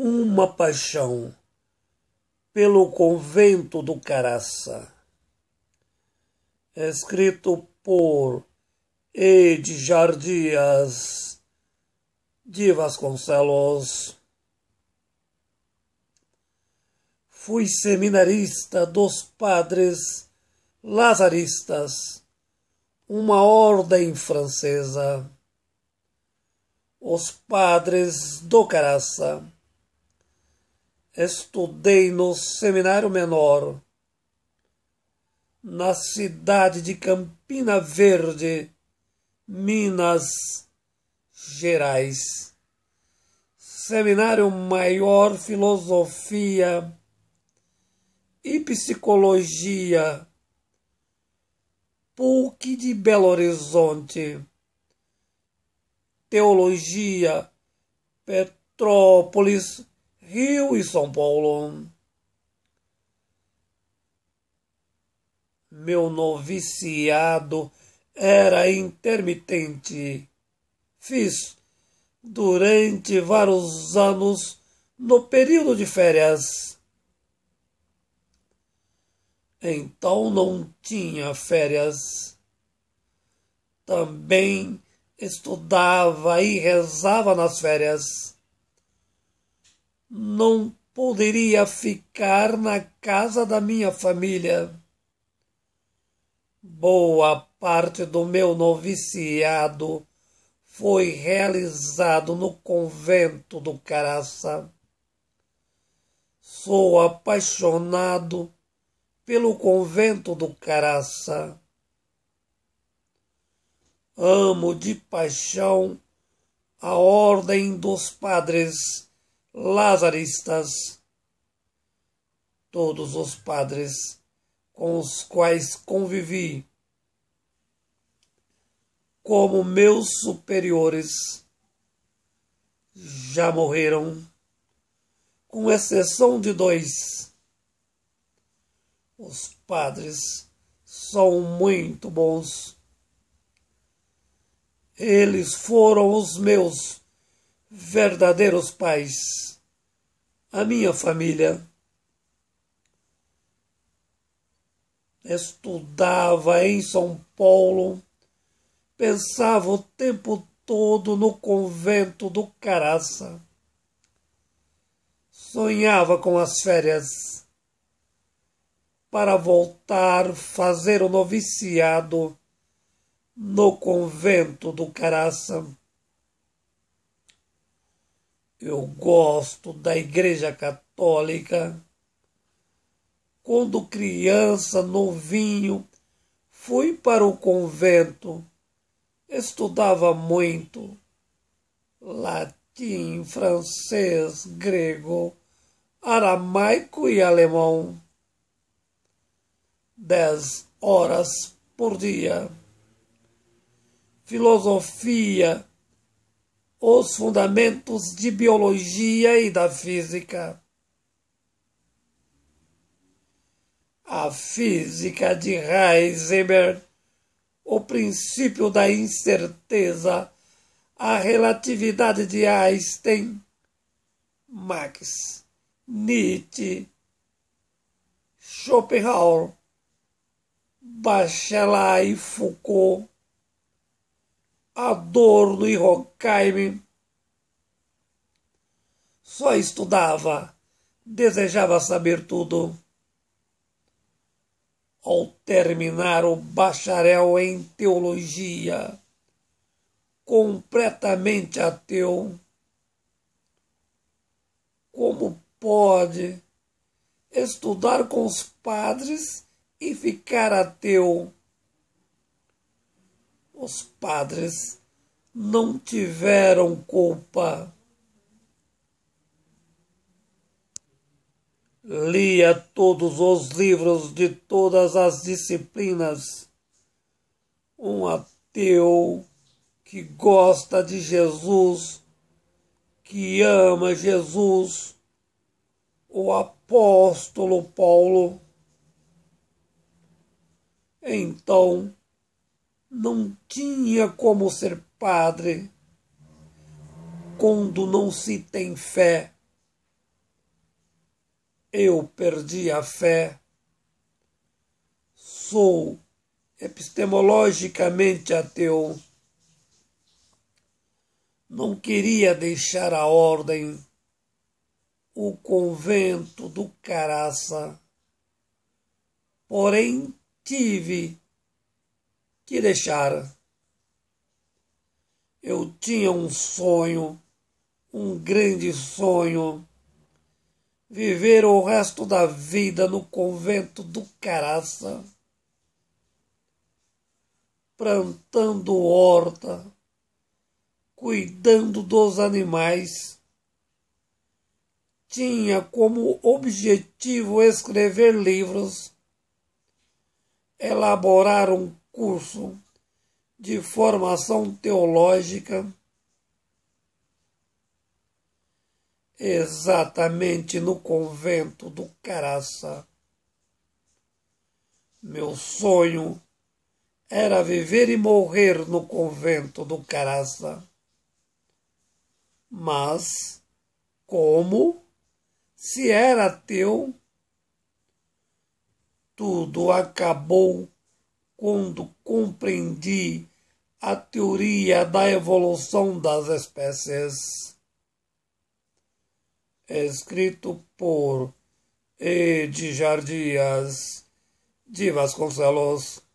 uma paixão pelo convento do Caraça. É escrito por Ed Jardias de Vasconcelos. Fui seminarista dos padres lazaristas, uma ordem francesa. Os padres do Caraça Estudei no Seminário Menor, na cidade de Campina Verde, Minas Gerais. Seminário Maior Filosofia e Psicologia, PUC de Belo Horizonte. Teologia, Petrópolis, Rio e São Paulo. Meu noviciado era intermitente. Fiz durante vários anos no período de férias. Então não tinha férias. Também estudava e rezava nas férias não poderia ficar na casa da minha família. Boa parte do meu noviciado foi realizado no convento do Caraça. Sou apaixonado pelo convento do Caraça. Amo de paixão a ordem dos padres lazaristas, todos os padres com os quais convivi, como meus superiores, já morreram, com exceção de dois. Os padres são muito bons. Eles foram os meus verdadeiros pais, a minha família. Estudava em São Paulo, pensava o tempo todo no convento do Caraça. Sonhava com as férias para voltar fazer o noviciado no convento do Caraça eu gosto da Igreja Católica. Quando criança, novinho, fui para o convento, estudava muito latim, francês, grego, aramaico e alemão. Dez horas por dia. Filosofia, os fundamentos de biologia e da física. A física de Heisenberg, o princípio da incerteza, a relatividade de Einstein, Max, Nietzsche, Schopenhauer, Bachelard e Foucault Adorno e Horkheim. Só estudava, desejava saber tudo. Ao terminar o bacharel em teologia, completamente ateu, como pode estudar com os padres e ficar ateu? os padres não tiveram culpa. Lia todos os livros de todas as disciplinas. Um ateu que gosta de Jesus, que ama Jesus, o apóstolo Paulo. Então, não tinha como ser padre quando não se tem fé. Eu perdi a fé. Sou epistemologicamente ateu. Não queria deixar a ordem, o convento do Caraça. Porém, tive que deixara. Eu tinha um sonho, um grande sonho, viver o resto da vida no convento do Caraça, plantando horta, cuidando dos animais. Tinha como objetivo escrever livros, elaborar um curso de formação teológica exatamente no convento do Caraça. Meu sonho era viver e morrer no convento do Caraça. Mas como se era teu, tudo acabou quando compreendi a teoria da evolução das espécies. escrito por Edgar Dias de Vasconcelos.